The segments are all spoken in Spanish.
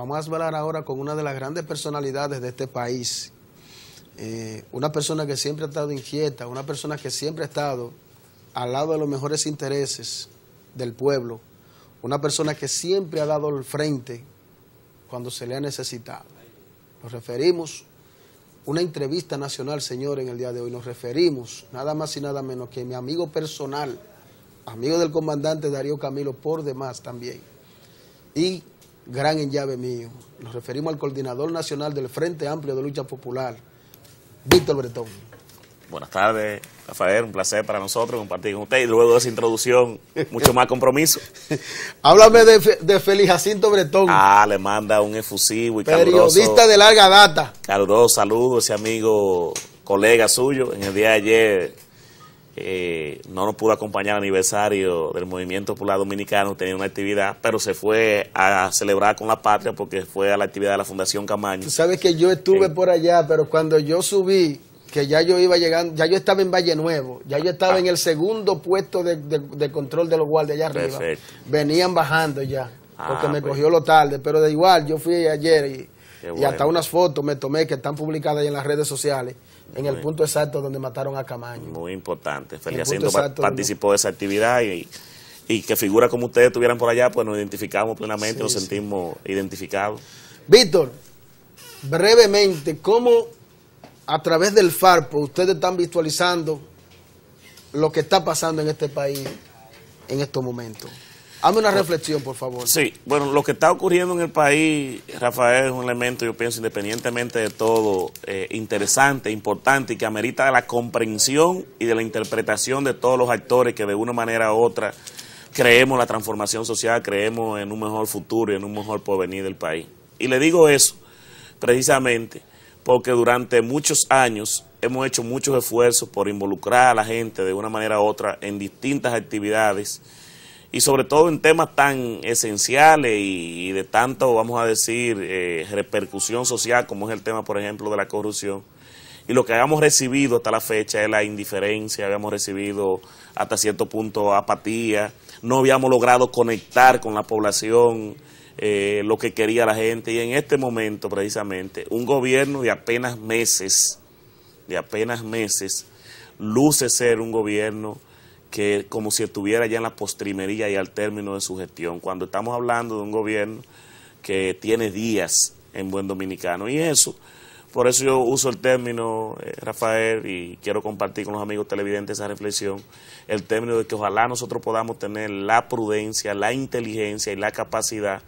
Vamos a hablar ahora con una de las grandes personalidades de este país. Eh, una persona que siempre ha estado inquieta, una persona que siempre ha estado al lado de los mejores intereses del pueblo, una persona que siempre ha dado el frente cuando se le ha necesitado. Nos referimos, una entrevista nacional, señor, en el día de hoy, nos referimos nada más y nada menos que mi amigo personal, amigo del comandante Darío Camilo, por demás también, y gran llave mío. Nos referimos al coordinador nacional del Frente Amplio de Lucha Popular, Víctor Bretón. Buenas tardes, Rafael. Un placer para nosotros compartir con usted. Y luego de esa introducción, mucho más compromiso. Háblame de, de Jacinto Bretón. Ah, le manda un efusivo y Periodista de larga data. Caluroso saludo ese amigo, colega suyo. En el día de ayer eh, no nos pudo acompañar al aniversario del Movimiento Popular Dominicano, tenía una actividad, pero se fue a celebrar con la patria porque fue a la actividad de la Fundación Camaño. Tú sabes que yo estuve por allá, pero cuando yo subí, que ya yo iba llegando, ya yo estaba en Valle Nuevo, ya yo estaba ah. en el segundo puesto de, control de los guardias allá arriba. Venían bajando ya, porque ah, me pues. cogió lo tarde, pero de igual, yo fui ayer y y hasta unas fotos me tomé que están publicadas en las redes sociales en el punto exacto donde mataron a Camaño. Muy importante. Feliacinto participó de esa actividad y, que figuras como ustedes tuvieran por allá, pues nos identificamos plenamente, nos sentimos identificados. Víctor, brevemente, ¿cómo a través del FARPO ustedes están visualizando lo que está pasando en este país en estos momentos? Hazme una reflexión, por favor. Sí, bueno, lo que está ocurriendo en el país, Rafael, es un elemento, yo pienso, independientemente de todo, eh, interesante, importante y que amerita de la comprensión y de la interpretación de todos los actores que de una manera u otra creemos la transformación social, creemos en un mejor futuro y en un mejor porvenir del país. Y le digo eso precisamente porque durante muchos años hemos hecho muchos esfuerzos por involucrar a la gente de una manera u otra en distintas actividades y sobre todo en temas tan esenciales y, de tanto, vamos a decir, eh, repercusión social como es el tema, por ejemplo, de la corrupción. Y lo que habíamos recibido hasta la fecha es la indiferencia, habíamos recibido hasta cierto punto apatía, no habíamos logrado conectar con la población eh, lo que quería la gente. Y en este momento, precisamente, un gobierno de apenas meses, de apenas meses, luce ser un gobierno que como si estuviera ya en la postrimería y al término de su gestión, cuando estamos hablando de un gobierno que tiene días en buen dominicano. Y eso, por eso yo uso el término, eh, Rafael, y quiero compartir con los amigos televidentes esa reflexión, el término de que ojalá nosotros podamos tener la prudencia, la inteligencia y la capacidad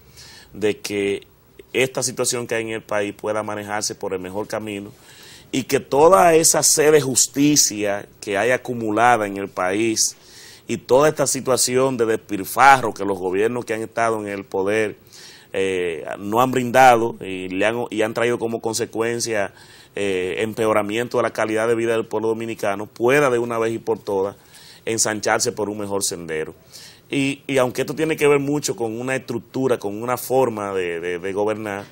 de que esta situación que hay en el país pueda manejarse por el mejor camino y que toda esa sed de justicia que hay acumulada en el país y toda esta situación de despilfarro que los gobiernos que han estado en el poder eh, no han brindado y, le han, y han traído como consecuencia eh, empeoramiento de la calidad de vida del pueblo dominicano, pueda de una vez y por todas ensancharse por un mejor sendero. Y, y aunque esto tiene que ver mucho con una estructura, con una forma de gobernar,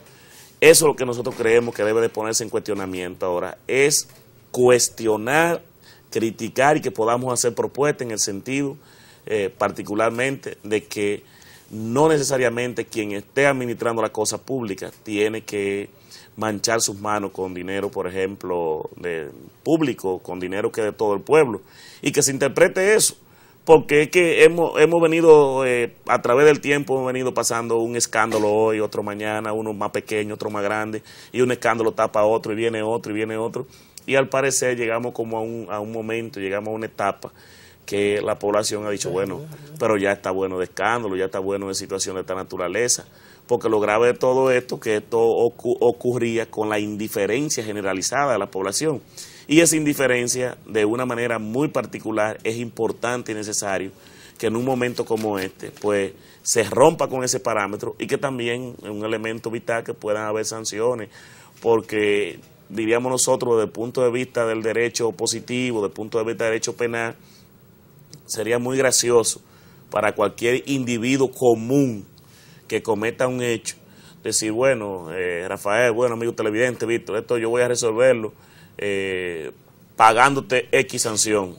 eso es lo que nosotros creemos que debe de ponerse en cuestionamiento ahora, es cuestionar, criticar y que podamos hacer propuestas en el sentido eh, particularmente de que no necesariamente quien esté administrando la cosa pública tiene que manchar sus manos con dinero, por ejemplo, público, con dinero que de todo el pueblo, y que se interprete eso porque es que hemos, hemos venido, eh, a través del tiempo, hemos venido pasando un escándalo hoy, otro mañana, uno más pequeño, otro más grande, y un escándalo tapa otro, y viene otro, y viene otro, y al parecer llegamos como a un, a un momento, llegamos a una etapa que la población ha dicho, bueno, pero ya está bueno de escándalo, ya está bueno de situación de esta naturaleza, porque lo grave de todo esto que esto ocurría con la indiferencia generalizada de la población. Y esa indiferencia, de una manera muy particular, es importante y necesario que en un momento como este, pues se rompa con ese parámetro y que también un elemento vital que puedan haber sanciones, porque diríamos nosotros desde el punto de vista del derecho positivo, desde el punto de vista del derecho penal, sería muy gracioso para cualquier individuo común que cometa un hecho, decir, bueno, eh, Rafael, bueno, amigo televidente, Víctor, esto yo voy a resolverlo eh, pagándote X sanción.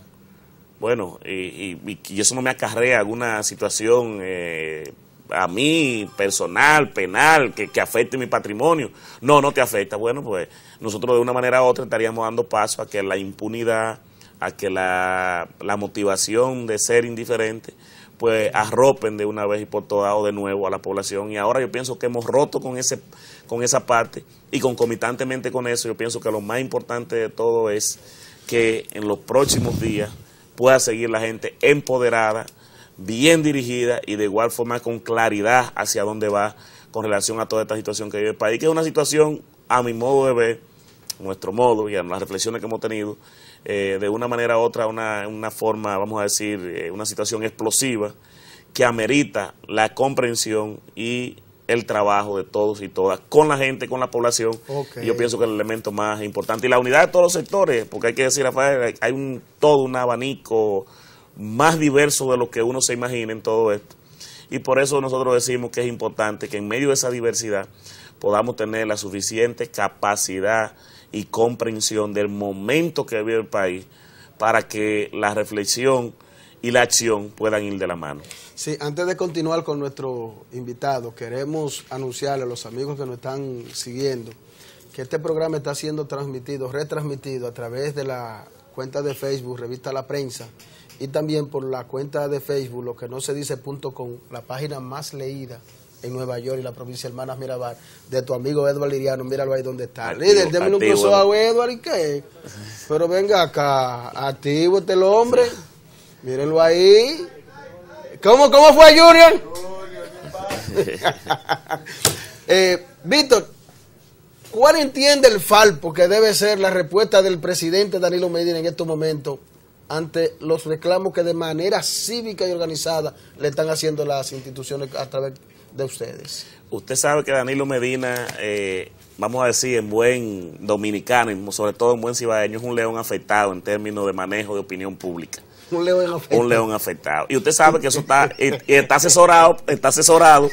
Bueno, y, y, eso no me acarrea alguna situación eh, a mí, personal, penal, que, afecte mi patrimonio. No, no te afecta. Bueno, pues nosotros de una manera u otra estaríamos dando paso a que la impunidad, a que la, la motivación de ser indiferente, pues arropen de una vez y por todas o de nuevo a la población. Y ahora yo pienso que hemos roto con ese con esa parte y concomitantemente con eso yo pienso que lo más importante de todo es que en los próximos días pueda seguir la gente empoderada, bien dirigida y de igual forma con claridad hacia dónde va con relación a toda esta situación que vive el país, que es una situación, a mi modo de ver, nuestro modo y las reflexiones que hemos tenido, eh, de una manera u otra, una, forma, vamos a decir, eh, una situación explosiva que amerita la comprensión y el trabajo de todos y todas, con la gente, con la población. Yo pienso que es el elemento más importante. Y la unidad de todos los sectores, porque hay que decir, Rafael, hay un, todo un abanico más diverso de lo que uno se imagina en todo esto. Y por eso nosotros decimos que es importante que en medio de esa diversidad podamos tener la suficiente capacidad y comprensión del momento que vive el país para que la reflexión y la acción puedan ir de la mano. Sí, antes de continuar con nuestro invitado, queremos anunciarle a los amigos que nos están siguiendo que este programa está siendo transmitido, retransmitido a través de la cuenta de Facebook, Revista La Prensa, y también por la cuenta de Facebook, lo que no se dice punto con, la página más leída en Nueva York y la provincia de Hermanas Mirabal, de tu amigo Eduardo Liriano, míralo ahí donde está. Líder, déme un a Eduardo, y qué. Pero venga acá, activo este hombre. Mírenlo ahí. ¿Cómo, cómo fue Junior? Eh, Víctor, ¿cuál entiende el Falpo que debe ser la respuesta del presidente Danilo Medina en estos momentos ante los reclamos que de manera cívica y organizada le están haciendo las instituciones a través de ustedes? Usted sabe que Danilo Medina, eh, vamos a decir, en buen dominicano, y sobre todo en buen cibadeño, es un león afectado en términos de manejo de opinión pública Un león afectado. Y usted sabe que eso está, eh, eh, está asesorado, está asesorado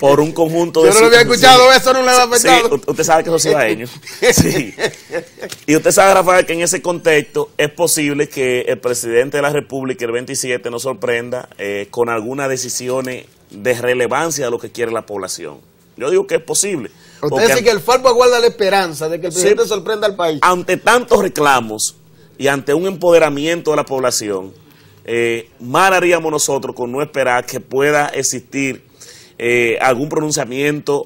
por un conjunto de. Yo no lo había escuchado eso, no un león afectado. Sí, usted sabe que eso es Sí. Y usted sabe, Rafael, que en ese contexto es posible que el presidente de la República el 27 no sorprenda eh, con algunas decisiones de relevancia a lo que quiere la población. Yo digo que es posible. Usted dice que el Falpo guarda la esperanza de que el presidente sorprenda al país. Ante tantos reclamos, y ante un empoderamiento de la población, eh, mal haríamos nosotros con no esperar que pueda existir eh, algún pronunciamiento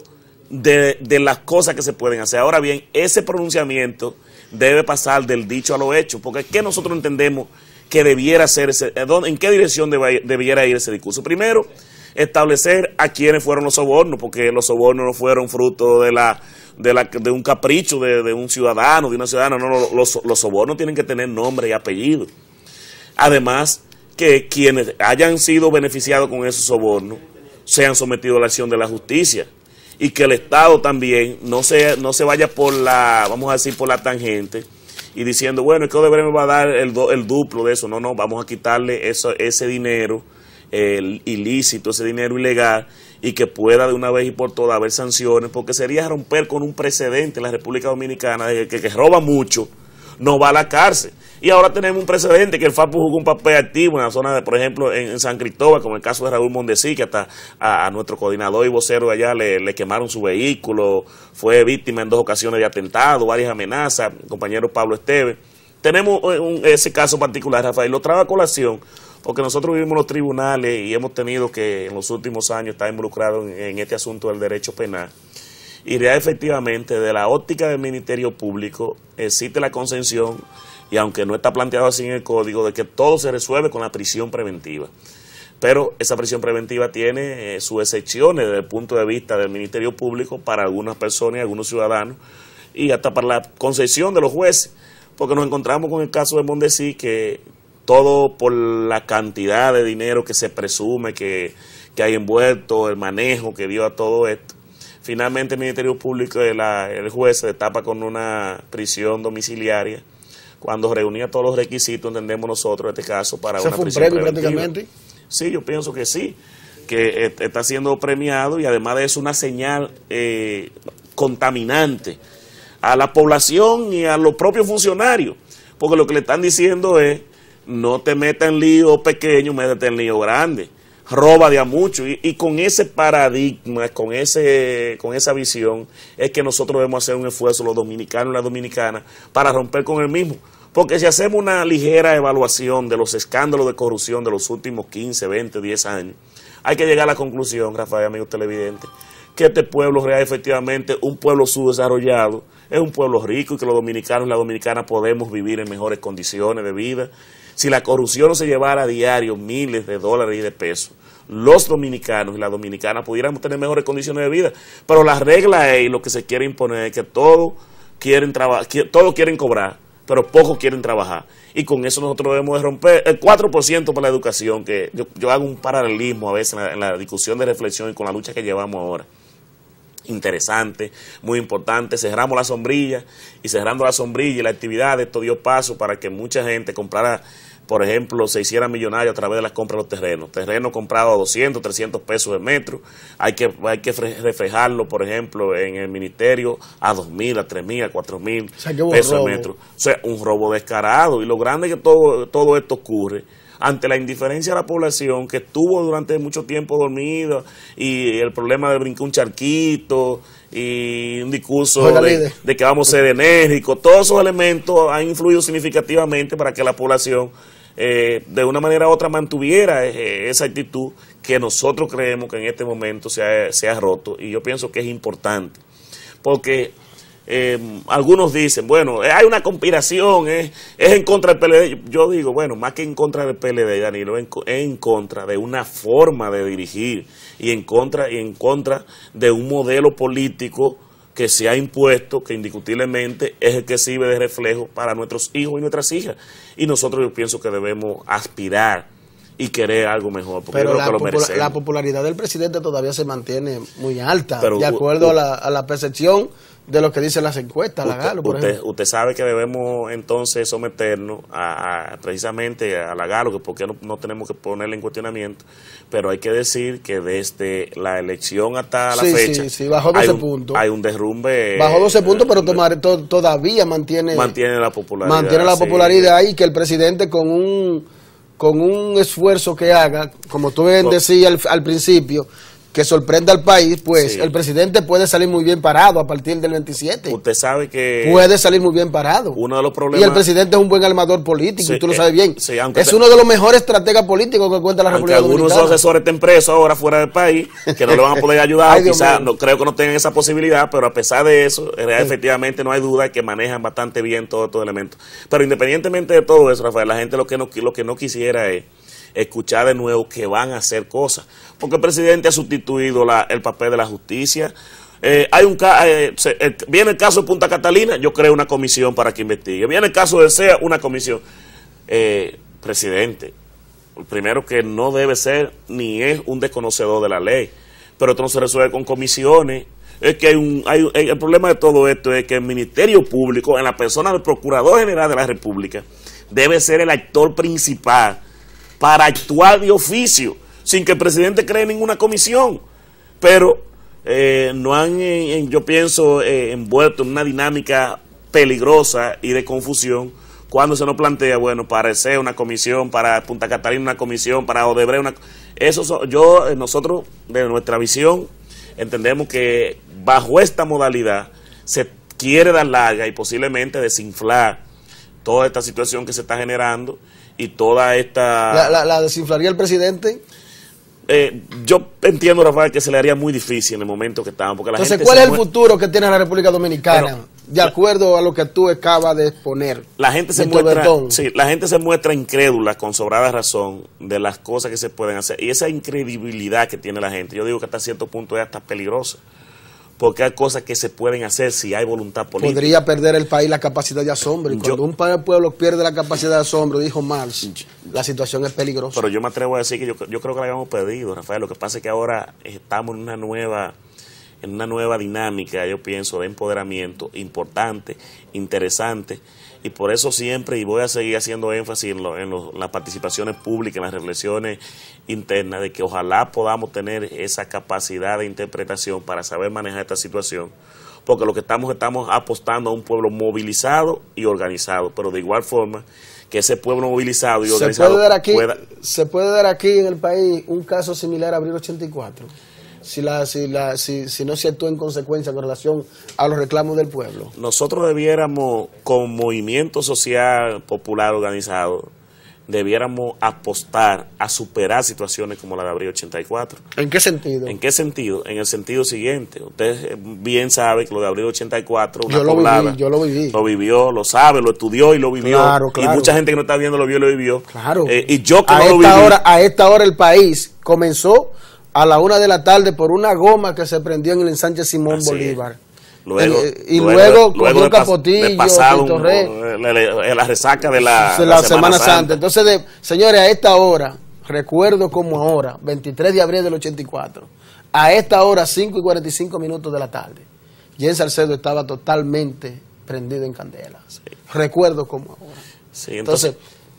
de, de las cosas que se pueden hacer. Ahora bien, ese pronunciamiento debe pasar del dicho a lo hecho, porque que nosotros entendemos que debiera ser ese, eh, en qué dirección debiera ir ese discurso? Primero, establecer a quiénes fueron los sobornos, porque los sobornos no fueron fruto de la de, la, de un capricho de, un ciudadano, de una ciudadana. No, los, sobornos tienen que tener nombre y apellido. Además, que quienes hayan sido beneficiados con esos sobornos sean sometidos a la acción de la justicia y que el Estado también no se, no se vaya por la, vamos a decir, por la tangente y diciendo, bueno, es que Odebrecht va a dar el, el duplo de eso. No, no, vamos a quitarle eso, ese dinero el eh, ilícito, ese dinero ilegal y que pueda de una vez y por todas haber sanciones, porque sería romper con un precedente en la República Dominicana de que, que roba mucho no va a la cárcel. Y ahora tenemos un precedente que el FAPU jugó un papel activo en la zona, de, por ejemplo, en, San Cristóbal, como el caso de Raúl Mondesí, que hasta a, nuestro coordinador y vocero allá le, quemaron su vehículo, fue víctima en dos ocasiones de atentado, varias amenazas, compañero Pablo Esteves. Tenemos eh, ese caso particular, Rafael, lo traba a colación porque nosotros vivimos los tribunales y hemos tenido que en los últimos años estar involucrados en, este asunto del derecho penal. Y ya efectivamente, de la óptica del Ministerio Público, existe la concesión, y aunque no está planteado así en el código, de que todo se resuelve con la prisión preventiva. Pero esa prisión preventiva tiene eh, sus excepciones desde el punto de vista del Ministerio Público para algunas personas y algunos ciudadanos, y hasta para la concesión de los jueces, porque nos encontramos con el caso de Mondesí, que todo por la cantidad de dinero que se presume que, hay envuelto, el manejo que dio a todo esto. Finalmente el Ministerio Público, la, el juez se destapa con una prisión domiciliaria. Cuando reunía todos los requisitos, entendemos nosotros en este caso, para ¿Se una fue un premio prácticamente? Sí, yo pienso que sí, que está siendo premiado y además de eso una señal eh, contaminante a la población y a los propios funcionarios, porque lo que le están diciendo es no te metas en lío pequeño, métete en lío grande. Roba de a mucho. Y, con ese paradigma, con, ese, con esa visión, es que nosotros debemos hacer un esfuerzo, los dominicanos y las dominicanas, para romper con el mismo. Porque si hacemos una ligera evaluación de los escándalos de corrupción de los últimos 15, 20, 10 años, hay que llegar a la conclusión, Rafael, amigo televidente, que este pueblo real efectivamente un pueblo subdesarrollado, es un pueblo rico y que los dominicanos y las dominicanas podemos vivir en mejores condiciones de vida si la corrupción no se llevara a diario miles de dólares y de pesos, los dominicanos y las dominicanas pudiéramos tener mejores condiciones de vida. Pero la regla es, y lo que se quiere imponer es que todos quieren, todos quieren cobrar, pero pocos quieren trabajar. Y con eso nosotros debemos de romper el 4% para la educación, que yo, hago un paralelismo a veces en la discusión de reflexión y con la lucha que llevamos ahora interesante, muy importante. Cerramos la sombrilla y cerrando la sombrilla y la actividad, esto dio paso para que mucha gente comprara, por ejemplo, se hiciera millonario a través de las compras de los terrenos. Terreno comprado a 200, 300 pesos de metro, hay que, hay que reflejarlo, por ejemplo, en el ministerio a 2.000, a 3.000, a 4.000 mil pesos el metro. O sea, un robo descarado y lo grande que todo esto ocurre ante la indiferencia de la población que estuvo durante mucho tiempo dormida y el problema de brincar un charquito y un discurso de, que vamos a ser enérgicos, todos esos elementos han influido significativamente para que la población eh, de una manera u otra mantuviera eh, eh, esa actitud que nosotros creemos que en este momento se ha, se ha roto y yo pienso que es importante porque eh, algunos dicen, bueno, eh, hay una conspiración, eh, es en contra del PLD. Yo digo, bueno, más que en contra del PLD, Danilo, es en contra de una forma de dirigir y en contra, y en contra de un modelo político que se ha impuesto, que indiscutiblemente es el que sirve de reflejo para nuestros hijos y nuestras hijas. Y nosotros yo pienso que debemos aspirar y querer algo mejor. Porque Pero la, lo la popularidad del presidente todavía se mantiene muy alta, de acuerdo a, la, a la percepción de lo que dicen las encuestas, la Galo, por usted, sabe que debemos entonces someternos a, precisamente a la Galo, que porque no, no, tenemos que ponerle en cuestionamiento, pero hay que decir que desde la elección hasta la fecha. Sí, sí, bajó 12 hay un, puntos. Hay un derrumbe. Bajó 12 eh, puntos, pero tomar, todavía mantiene. Mantiene la popularidad. Mantiene la popularidad ahí que el presidente con un con un esfuerzo que haga, como tú bien decías al principio, que sorprenda al país, pues el presidente puede salir muy bien parado a partir del 27. Usted sabe que... Puede salir muy bien parado. Uno de los problemas... Y el presidente es un buen armador político, tú lo eh, sabes bien. es uno de los mejores estrategas políticos que cuenta la República algunos Dominicana. algunos asesores estén presos ahora fuera del país, que no le van a poder ayudar, quizás no, creo que no tengan esa posibilidad, pero a pesar de eso, eh, efectivamente no hay duda de que manejan bastante bien todos estos elementos. Pero independientemente de todo eso, Rafael, la gente lo que no, lo que no quisiera es escuchar de nuevo que van a hacer cosas. Porque el presidente ha sustituido el papel de la justicia. Eh, hay un eh, eh, viene el caso de Punta Catalina, yo creo una comisión para que investigue. Viene el caso de SEA, una comisión. presidente, primero que no debe ser ni es un desconocedor de la ley, pero esto no se resuelve con comisiones. Es que hay, el problema de todo esto es que el Ministerio Público, en la persona del Procurador General de la República, debe ser el actor principal para actuar de oficio, sin que el presidente cree ninguna comisión. Pero eh, no han, eh, yo pienso, eh, envuelto en una dinámica peligrosa y de confusión cuando se nos plantea, bueno, para e una comisión, para Punta Catalina una comisión, para Odebrecht una... Eso yo, nosotros, de nuestra visión, entendemos que bajo esta modalidad se quiere dar larga y posiblemente desinflar toda esta situación que se está generando y toda esta... ¿La, desinflaría el presidente? Eh, yo entiendo, Rafael, que se le haría muy difícil en el momento que estaban. Porque la Entonces, ¿cuál es el futuro que tiene la República Dominicana? de acuerdo a lo que tú acabas de exponer. La gente, se muestra, la gente se muestra incrédula con sobrada razón de las cosas que se pueden hacer. Y esa incredibilidad que tiene la gente, yo digo que hasta cierto punto es hasta peligrosa porque hay cosas que se pueden hacer si hay voluntad política. Podría perder el país la capacidad de asombro. Y cuando un pueblo pierde la capacidad de asombro, dijo Marx, la situación es peligrosa. Pero yo me atrevo a decir que yo, creo que la habíamos perdido, Rafael. Lo que pasa es que ahora estamos en una nueva en una nueva dinámica, yo pienso, de empoderamiento importante interesante y por eso siempre, y voy a seguir haciendo énfasis en, en las participaciones públicas, en las reflexiones internas, de que ojalá podamos tener esa capacidad de interpretación para saber manejar esta situación, porque lo que estamos, estamos apostando a un pueblo movilizado y organizado, pero de igual forma que ese pueblo movilizado y organizado ¿Se puede dar aquí, ¿Se puede dar aquí en el país un caso similar a Abril 84? si, la, si, la, si, si no se actúa en consecuencia con relación a los reclamos del pueblo? Nosotros debiéramos, con movimiento social popular organizado, debiéramos apostar a superar situaciones como la de abril 84. ¿En qué sentido? ¿En qué sentido? En el sentido siguiente. Usted eh, bien sabe que lo de abril 84, yo lo viví, yo lo viví. Lo vivió, lo sabe, lo estudió y lo vivió. Y mucha gente que no está viendo lo vio y lo vivió. Claro. Eh, y yo que a no esta lo Hora, a esta hora el país comenzó a la una de la tarde por una goma que se prendió en el ensanche Simón Bolívar. Eh, y luego, con un capotillo, la, eh, la, resaca de la, Semana, Santa. Entonces, señores, a esta hora, recuerdo como ahora, 23 de abril del 84, a esta hora, 5 y 45 minutos de la tarde, Jens Salcedo estaba totalmente prendido en candela. Recuerdo como ahora. Sí, entonces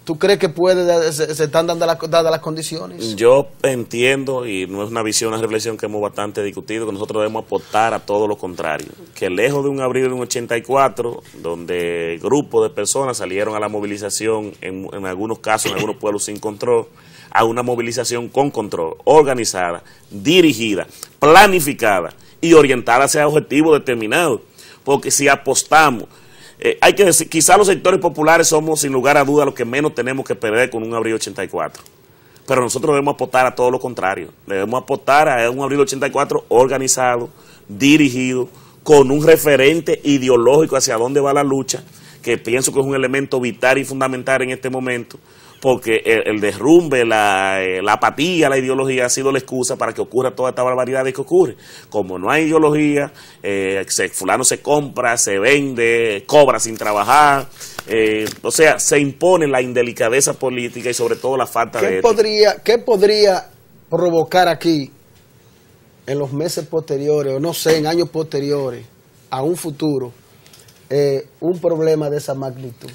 ¿Tú crees que puede, se, están dando, las condiciones? Yo entiendo, y no es una visión, una reflexión que hemos bastante discutido, que nosotros debemos apostar a todo lo contrario. Que lejos de un abril de un 84, donde grupos de personas salieron a la movilización, en algunos casos, en algunos pueblos sin control, a una movilización con control, organizada, dirigida, planificada y orientada hacia objetivos determinados. Porque si apostamos eh, hay que decir, quizás los sectores populares somos sin lugar a duda los que menos tenemos que perder con un abril 84. Pero nosotros debemos apostar a todo lo contrario. Debemos apostar a un abril 84 organizado, dirigido, con un referente ideológico hacia dónde va la lucha, que pienso que es un elemento vital y fundamental en este momento porque el, derrumbe, eh, la, apatía, la ideología ha sido la excusa para que ocurra toda esta barbaridad que ocurre. Como no hay ideología, eh, fulano se compra, se vende, cobra sin trabajar, eh, o sea, se impone la indelicadeza política y sobre todo la falta ¿Qué de... Podría, ¿Qué podría provocar aquí, en los meses posteriores, o no sé, en años posteriores, a un futuro, un problema de esa magnitud?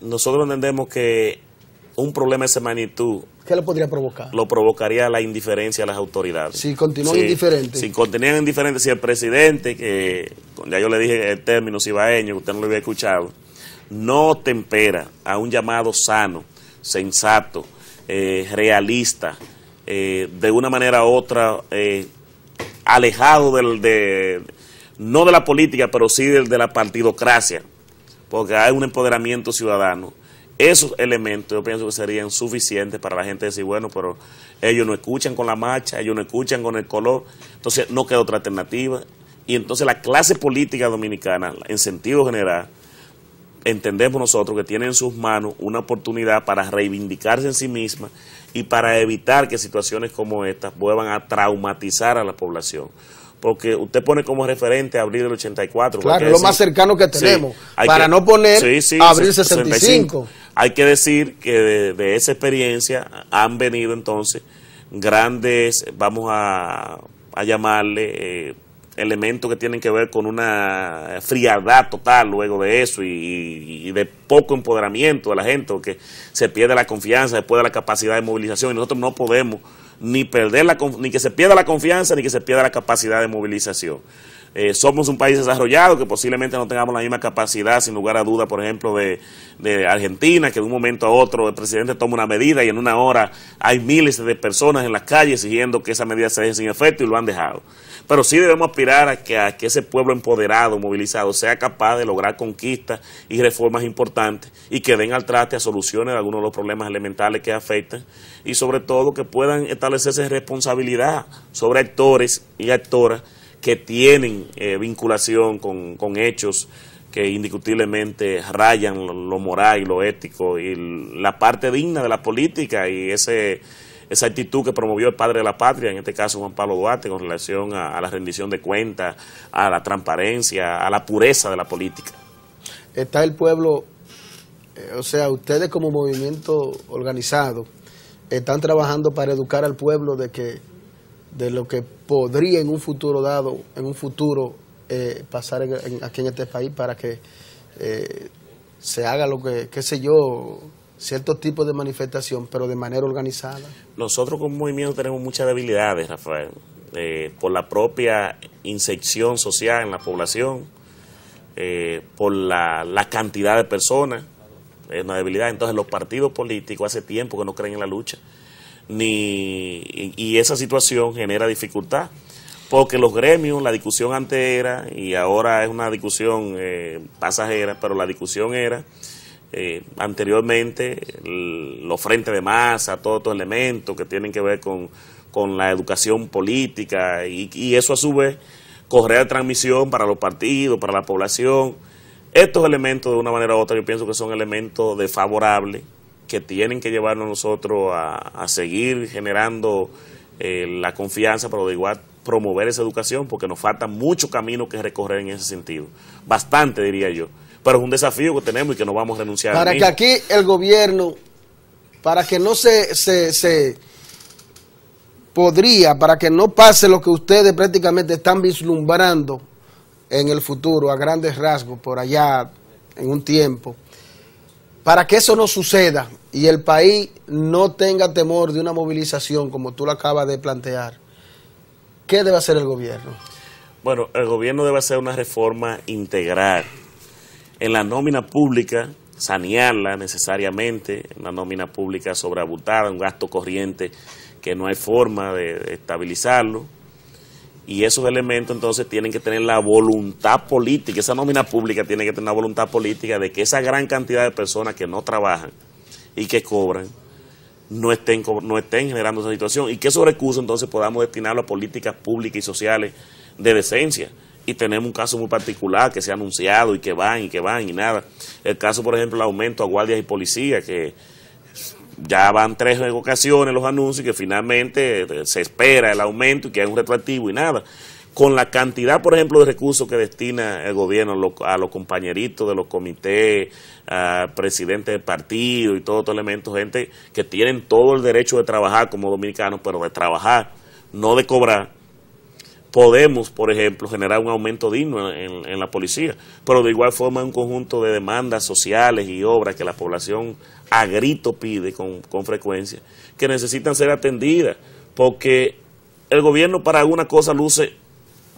Nosotros entendemos que un problema de esa magnitud... ¿Qué lo podría provocar? Lo provocaría la indiferencia de las autoridades. Si continúa indiferente. Si continúan indiferente, si el presidente, que ya yo le dije el término cibaeño, usted no lo había escuchado, no tempera a un llamado sano, sensato, eh, realista, eh, de una manera u otra, eh, alejado del, de, no de la política, pero sí del, de la partidocracia, porque hay un empoderamiento ciudadano esos elementos yo pienso que serían suficientes para la gente decir, bueno, pero ellos no escuchan con la marcha, ellos no escuchan con el color, entonces no queda otra alternativa. Y entonces la clase política dominicana, en sentido general, entendemos nosotros que tiene en sus manos una oportunidad para reivindicarse en sí misma y para evitar que situaciones como estas vuelvan a traumatizar a la población porque usted pone como referente abril del 84. Claro, lo más cercano que tenemos, para no poner abril 65. Hay que decir que de, esa experiencia han venido entonces grandes, vamos a, llamarle, eh, elementos que tienen que ver con una frialdad total luego de eso y, de poco empoderamiento de la gente, porque se pierde la confianza después de la capacidad de movilización y nosotros no podemos ni perder la, ni que se pierda la confianza ni que se pierda la capacidad de movilización. Eh, somos un país desarrollado que posiblemente no tengamos la misma capacidad, sin lugar a duda, por ejemplo, de, Argentina, que de un momento a otro el presidente toma una medida y en una hora hay miles de personas en las calles exigiendo que esa medida se deje sin efecto y lo han dejado. Pero sí debemos aspirar a que, a que ese pueblo empoderado, movilizado, sea capaz de lograr conquistas y reformas importantes y que den al traste a soluciones de algunos de los problemas elementales que afectan y sobre todo que puedan establecerse responsabilidad sobre actores y actoras que tienen eh, vinculación con, hechos que indiscutiblemente rayan lo, moral y lo ético y la parte digna de la política y ese esa actitud que promovió el padre de la patria, en este caso Juan Pablo Duarte, con relación a, la rendición de cuentas, a la transparencia, a la pureza de la política. Está el pueblo, eh, o sea, ustedes como movimiento organizado están trabajando para educar al pueblo de que de lo que podría en un futuro dado, en un futuro eh, pasar aquí en este país para que eh, se haga lo que, qué sé yo, ciertos tipos de manifestación, pero de manera organizada. Nosotros como movimiento tenemos muchas debilidades, Rafael, eh, por la propia insección social en la población, por la, la cantidad de personas, es una debilidad. Entonces los partidos políticos hace tiempo que no creen en la lucha ni y esa situación genera dificultad porque los gremios, la discusión antes era, y ahora es una discusión eh, pasajera, pero la discusión era eh, anteriormente los frentes de masa, todos estos elementos que tienen que ver con, la educación política y, y, eso a su vez correa de transmisión para los partidos, para la población. Estos elementos de una manera u otra yo pienso que son elementos desfavorables que tienen que llevarnos nosotros a, seguir generando eh, la confianza, pero de igual promover esa educación, porque nos falta mucho camino que recorrer en ese sentido. Bastante, diría yo. Pero es un desafío que tenemos y que no vamos a renunciar. Para que aquí el gobierno, para que no se, se, se podría, para que no pase lo que ustedes prácticamente están vislumbrando en el futuro a grandes rasgos por allá en un tiempo para que eso no suceda y el país no tenga temor de una movilización como tú lo acabas de plantear, ¿qué debe hacer el gobierno? Bueno, el gobierno debe hacer una reforma integral. En la nómina pública, sanearla necesariamente, una nómina pública sobreabultada, un gasto corriente que no hay forma de estabilizarlo y esos elementos entonces tienen que tener la voluntad política, esa nómina pública tiene que tener la voluntad política de que esa gran cantidad de personas que no trabajan y que cobran, no estén, no estén generando esa situación y que esos recursos entonces podamos destinarlo a políticas públicas y sociales de decencia. Y tenemos un caso muy particular que se ha anunciado y que van y que van y nada. El caso, por ejemplo, el aumento a guardias y policías, que ya van tres ocasiones los anuncios y que finalmente eh, se espera el aumento y que hay un retroactivo y nada. Con la cantidad, por ejemplo, de recursos que destina el gobierno a los compañeritos de los comités, a presidentes de partido y todo otro elemento, gente que tienen todo el derecho de trabajar como dominicanos, pero de trabajar, no de cobrar podemos, por ejemplo, generar un aumento digno en, la policía, pero de igual forma un conjunto de demandas sociales y obras que la población a grito pide con, frecuencia, que necesitan ser atendidas, porque el gobierno para alguna cosa luce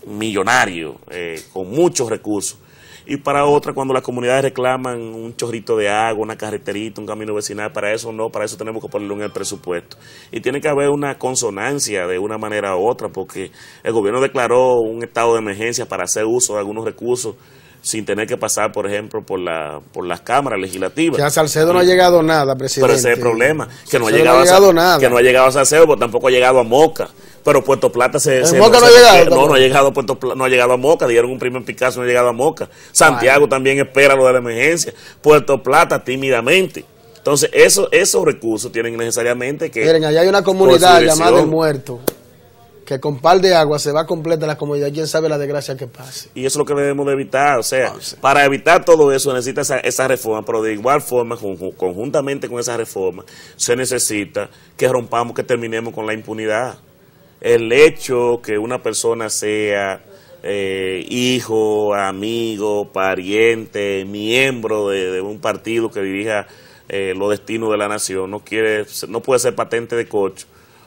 millonario, eh, con muchos recursos, y para otra cuando las comunidades reclaman un chorrito de agua, una carreterita, un camino vecinal, para eso no, para eso tenemos que ponerlo en el presupuesto. Y tiene que haber una consonancia de una manera u otra, porque el gobierno declaró un estado de emergencia para hacer uso de algunos recursos sin tener que pasar, por ejemplo, por, la, por las cámaras legislativas. Que a Salcedo no ha llegado nada, presidente. Pero ese es el problema, que no ha llegado, nada. Que no ha llegado a Salcedo, pero tampoco ha llegado a Moca. Pero Puerto Plata se. se Moca no, ha llegado. no, no ha llegado a Puerto Plata, no Moca. Dieron un primer Picasso, no ha llegado a Moca. Santiago también espera lo de la emergencia. Puerto Plata tímidamente. Entonces, eso, esos recursos tienen necesariamente que. Miren, allá hay una comunidad llamada El Muerto que con par de agua se va completa la comunidad. quién sabe la desgracia que pase. Y eso es lo que debemos de evitar, o sea, ah, para evitar todo eso necesita esa, esa, reforma, pero de igual forma, conjuntamente con esa reforma, se necesita que rompamos, que terminemos con la impunidad el hecho que una persona sea eh, hijo, amigo, pariente, miembro de, un partido que dirija eh, los destinos de la nación, no, quiere, no puede ser patente de coche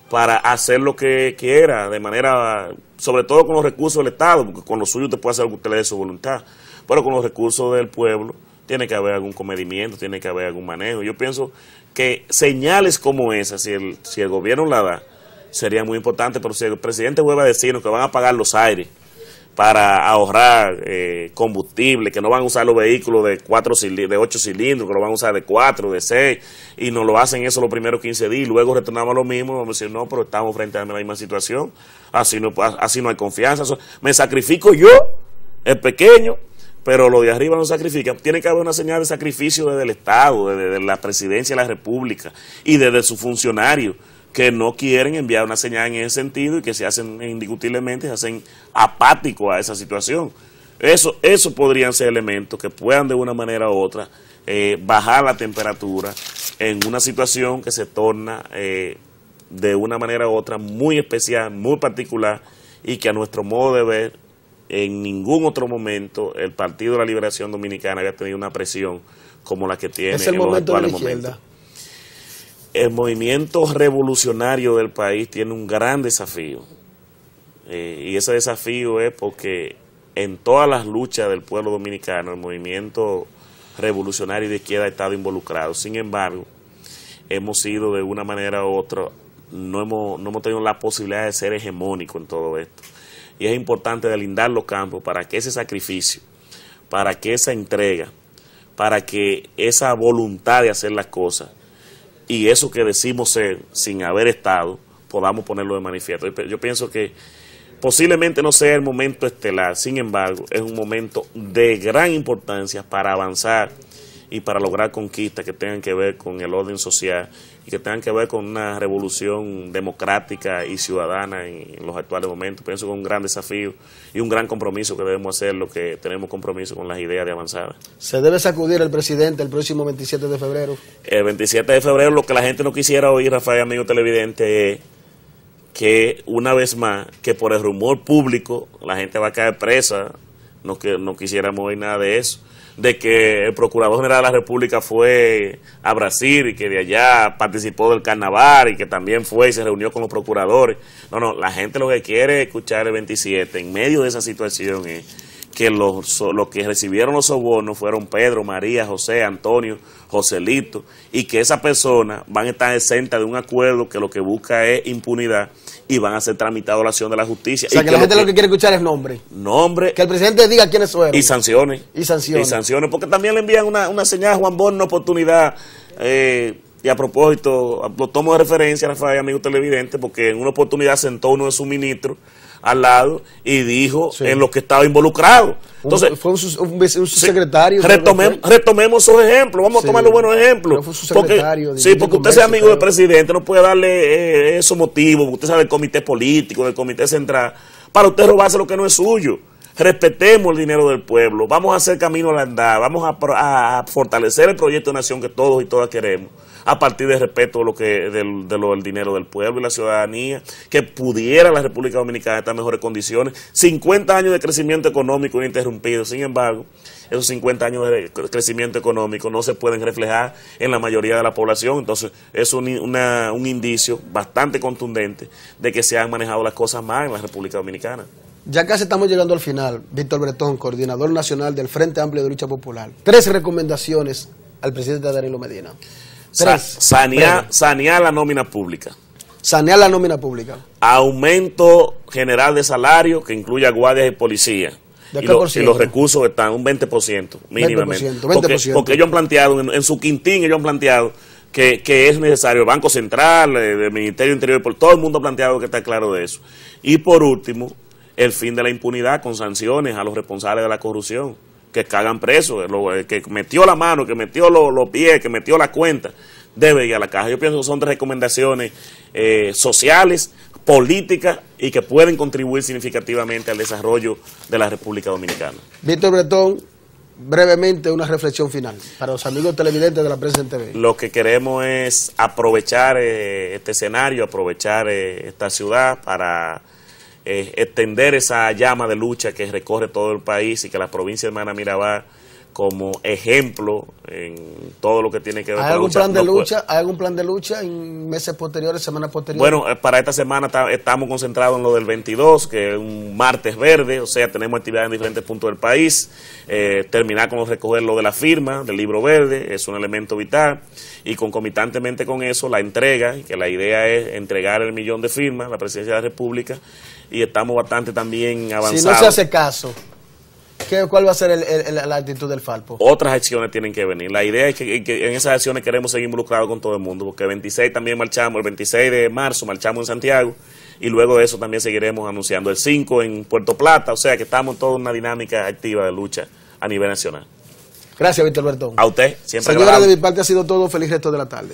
para hacer lo que quiera, de manera, sobre todo con los recursos del Estado, porque con los suyos usted puede hacer lo que usted le dé su voluntad, pero con los recursos del pueblo tiene que haber algún comedimiento, tiene que haber algún manejo. Yo pienso que señales como esas, si el, si el gobierno la da, sería muy importante, pero si el presidente vuelve a decirnos que van a pagar los aires para ahorrar eh, combustible, que no van a usar los vehículos de cuatro de 8 cilindros, que lo van a usar de 4, de 6, y nos lo hacen eso los primeros 15 días, y luego retornamos a lo mismo, vamos a decir, no, pero estamos frente a la misma situación, así no, así no hay confianza, me sacrifico yo, el pequeño, pero lo de arriba no sacrifica. Tiene que haber una señal de sacrificio desde el Estado, desde la presidencia de la República y desde sus funcionarios, que no quieren enviar una señal en ese sentido y que se hacen indiscutiblemente, se hacen apáticos a esa situación. Eso, eso podrían ser elementos que puedan de una manera u otra eh, bajar la temperatura en una situación que se torna eh, de una manera u otra muy especial, muy particular y que a nuestro modo de ver, en ningún otro momento el Partido de la Liberación Dominicana haya tenido una presión como la que tiene en los actuales momentos el movimiento revolucionario del país tiene un gran desafío. Eh, y ese desafío es porque en todas las luchas del pueblo dominicano el movimiento revolucionario de izquierda ha estado involucrado. Sin embargo, hemos sido de una manera u otra, no hemos, no hemos tenido la posibilidad de ser hegemónico en todo esto. Y es importante delindar los campos para que ese sacrificio, para que esa entrega, para que esa voluntad de hacer las cosas y eso que decimos ser sin haber estado, podamos ponerlo de manifiesto. Pues, yo pienso que posiblemente no sea el momento estelar, sin embargo, es un momento de gran importancia para avanzar y para lograr conquistas que tengan que ver con el orden social y que tengan que ver con una revolución democrática y ciudadana en, los actuales momentos. Pienso que es un gran desafío y un gran compromiso que debemos hacer, lo que tenemos compromiso con las ideas de avanzada. ¿Se debe sacudir el presidente el próximo 27 de febrero? El 27 de febrero lo que la gente no quisiera oír, Rafael, amigo televidente, es que una vez más, que por el rumor público la gente va a caer presa, no, que, no quisiéramos oír nada de eso de que el Procurador General de la República fue a Brasil y que de allá participó del carnaval y que también fue y se reunió con los procuradores. No, no, la gente lo que quiere es escuchar el 27 en medio de esa situación es que los, los, que recibieron los sobornos fueron Pedro, María, José, Antonio, Joselito, y que esas personas van a estar exentas de un acuerdo que lo que busca es impunidad y van a ser tramitados la acción de la justicia. O sea, que, la gente lo que quiere escuchar es nombre. Nombre. Que el presidente diga quiénes fueron. Y sanciones. Y sanciones. Y sanciones, porque también le envían una, una señal a Juan Bon una oportunidad. Eh, y a propósito, lo tomo de referencia, Rafael, amigo televidente, porque en una oportunidad sentó uno de sus ministros al lado y dijo en lo que estaba involucrado. Entonces, fue un, un, un retomemos esos ejemplos, vamos a tomar los buenos ejemplos. porque, usted es amigo del presidente, no puede darle eh, esos motivos, usted sabe del comité político, del comité central, para usted robarse lo que no es suyo. Respetemos el dinero del pueblo, vamos a hacer camino a la andad vamos a fortalecer el proyecto de nación que todos y todas queremos a partir del respeto lo del, dinero del pueblo y la ciudadanía, que pudiera la República Dominicana estar en mejores condiciones. 50 años de crecimiento económico ininterrumpido, sin embargo, esos 50 años de crecimiento económico no se pueden reflejar en la mayoría de la población, entonces es un, un indicio bastante contundente de que se han manejado las cosas mal en la República Dominicana. Ya casi estamos llegando al final. Víctor Bretón, coordinador nacional del Frente Amplio de Lucha Popular. Tres recomendaciones al presidente Danilo Medina sanear, sanear la nómina pública. Sanear la nómina pública. Aumento general de salario que incluya guardias y policías. Y, los recursos están un 20% mínimamente. 20%, Porque, ellos han planteado, en, su quintín ellos han planteado que, es necesario el Banco Central, eh, el, Ministerio Interior, por, todo el mundo ha planteado que está claro de eso. Y por último, el fin de la impunidad con sanciones a los responsables de la corrupción que cagan preso, el eh, que metió la mano, que metió los, pies, que metió la cuenta, debe ir a la caja. Yo pienso que son recomendaciones eh, sociales, políticas y que pueden contribuir significativamente al desarrollo de la República Dominicana. Víctor Bretón, brevemente una reflexión final para los amigos televidentes de la prensa en TV. Lo que queremos es aprovechar eh, este escenario, aprovechar esta ciudad para eh, extender esa llama de lucha que recorre todo el país y que la provincia de Hermana como ejemplo en todo lo que tiene que ver con algún plan de pues, lucha? ¿Hay algún plan de lucha en meses posteriores, semanas posteriores? Bueno, eh, para esta semana estamos concentrados en lo del 22, que es un martes verde, o sea, tenemos actividades en diferentes puntos del país. Eh, terminar con recoger lo de la firma del libro verde, es un elemento vital. Y concomitantemente con eso, la entrega, que la idea es entregar el millón de firmas, a la presidencia de la República, y estamos bastante también avanzados. Si no se hace caso. ¿Cuál va a ser el, la actitud del Falpo? Otras acciones tienen que venir. La idea es que, en esas acciones queremos seguir involucrados con todo el mundo, porque el 26 también marchamos, el 26 de marzo marchamos en Santiago, y luego de eso también seguiremos anunciando el 5 en Puerto Plata, o sea que estamos en toda una dinámica activa de lucha a nivel nacional. Gracias, Víctor Bertón. A usted, siempre Señora, de mi parte ha sido todo. Feliz resto de la tarde.